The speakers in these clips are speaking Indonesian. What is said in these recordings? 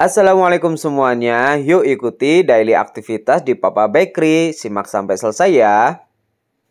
Assalamualaikum semuanya, yuk ikuti daily aktivitas di Papa Bakery, simak sampai selesai ya.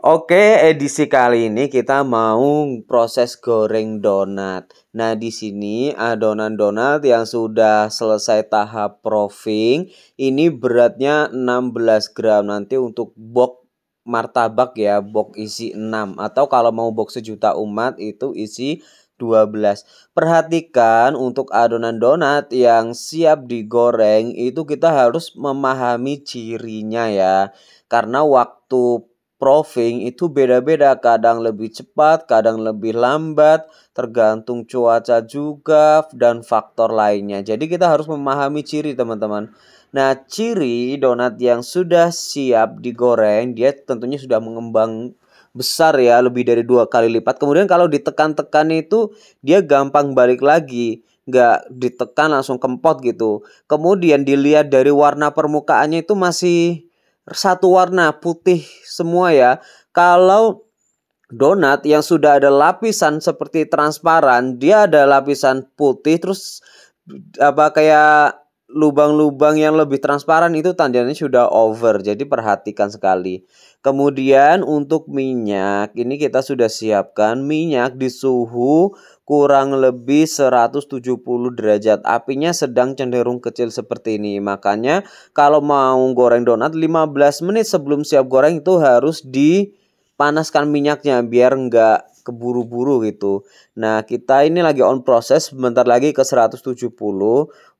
Oke, edisi kali ini kita mau proses goreng donat. Nah, di sini adonan donat yang sudah selesai tahap proofing, ini beratnya 16 gram. Nanti untuk box martabak ya, box isi 6 atau kalau mau box sejuta umat itu isi 12. Perhatikan untuk adonan donat yang siap digoreng itu kita harus memahami cirinya ya. Karena waktu proofing itu beda-beda, kadang lebih cepat, kadang lebih lambat, tergantung cuaca juga dan faktor lainnya. Jadi kita harus memahami ciri teman-teman. Nah, ciri donat yang sudah siap digoreng, dia tentunya sudah mengembang besar ya, lebih dari dua kali lipat. Kemudian kalau ditekan-tekan itu dia gampang balik lagi, nggak ditekan langsung kempot gitu. Kemudian dilihat dari warna permukaannya itu masih satu warna putih semua ya. Kalau donat yang sudah ada lapisan seperti transparan, dia ada lapisan putih terus apa kayak lubang-lubang yang lebih transparan itu tandanya sudah over. Jadi perhatikan sekali. Kemudian untuk minyak, ini kita sudah siapkan minyak di suhu kurang lebih 170 derajat. Apinya sedang cenderung kecil seperti ini. Makanya kalau mau goreng donat 15 menit sebelum siap goreng itu harus dipanaskan minyaknya biar enggak keburu-buru gitu. Nah, kita ini lagi on proses sebentar lagi ke 170.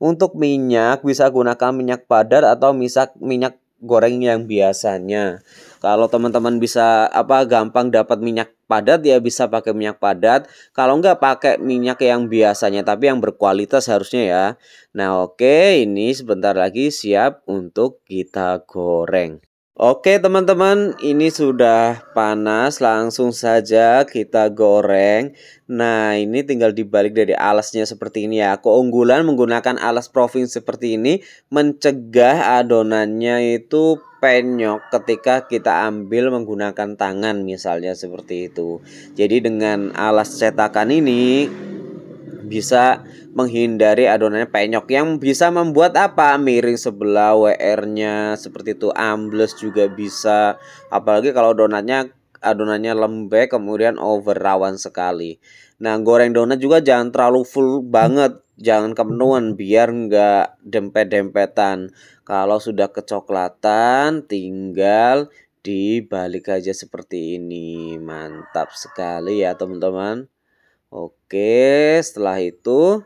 Untuk minyak bisa gunakan minyak padat atau misak minyak goreng yang biasanya. Kalau teman-teman bisa apa gampang dapat minyak padat ya bisa pakai minyak padat. Kalau enggak pakai minyak yang biasanya tapi yang berkualitas harusnya ya. Nah, oke, ini sebentar lagi siap untuk kita goreng. Oke teman-teman ini sudah panas langsung saja kita goreng Nah ini tinggal dibalik dari alasnya seperti ini ya Keunggulan menggunakan alas provinsi seperti ini Mencegah adonannya itu penyok ketika kita ambil menggunakan tangan misalnya seperti itu Jadi dengan alas cetakan ini bisa menghindari adonannya penyok yang bisa membuat apa miring sebelah WR-nya seperti itu ambles juga bisa apalagi kalau donatnya adonannya lembek kemudian over rawan sekali. Nah goreng donat juga jangan terlalu full banget jangan kemenuan biar nggak dempet-dempetan. Kalau sudah kecoklatan tinggal dibalik aja seperti ini. Mantap sekali ya teman-teman. Oke, setelah itu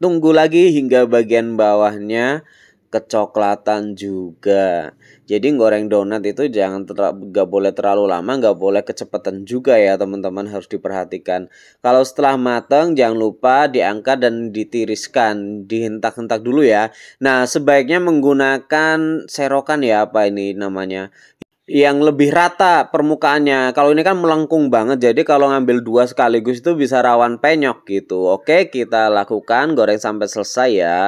tunggu lagi hingga bagian bawahnya kecoklatan juga. Jadi goreng donat itu jangan nggak boleh terlalu lama, nggak boleh kecepatan juga ya teman-teman harus diperhatikan. Kalau setelah matang jangan lupa diangkat dan ditiriskan, dihentak-hentak dulu ya. Nah sebaiknya menggunakan serokan ya apa ini namanya yang lebih rata permukaannya. Kalau ini kan melengkung banget, jadi kalau ngambil dua sekaligus itu bisa rawan penyok gitu. Oke, kita lakukan goreng sampai selesai ya.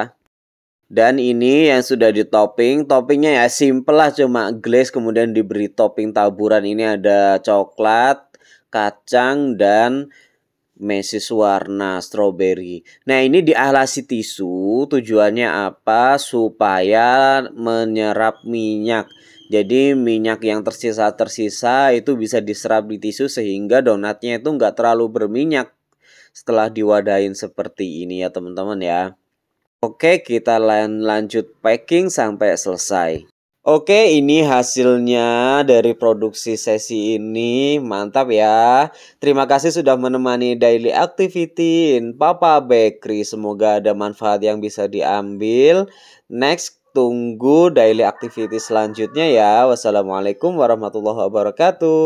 Dan ini yang sudah di topping, toppingnya ya simple lah cuma glaze kemudian diberi topping taburan ini ada coklat, kacang dan mesis warna strawberry. Nah ini dialasi tisu tujuannya apa supaya menyerap minyak. Jadi minyak yang tersisa-tersisa itu bisa diserap di tisu sehingga donatnya itu nggak terlalu berminyak setelah diwadahin seperti ini ya teman-teman ya. Oke kita lan lanjut packing sampai selesai. Oke ini hasilnya dari produksi sesi ini mantap ya. Terima kasih sudah menemani daily activity in Papa Bakery. Semoga ada manfaat yang bisa diambil. Next tunggu daily activity selanjutnya ya. Wassalamualaikum warahmatullahi wabarakatuh.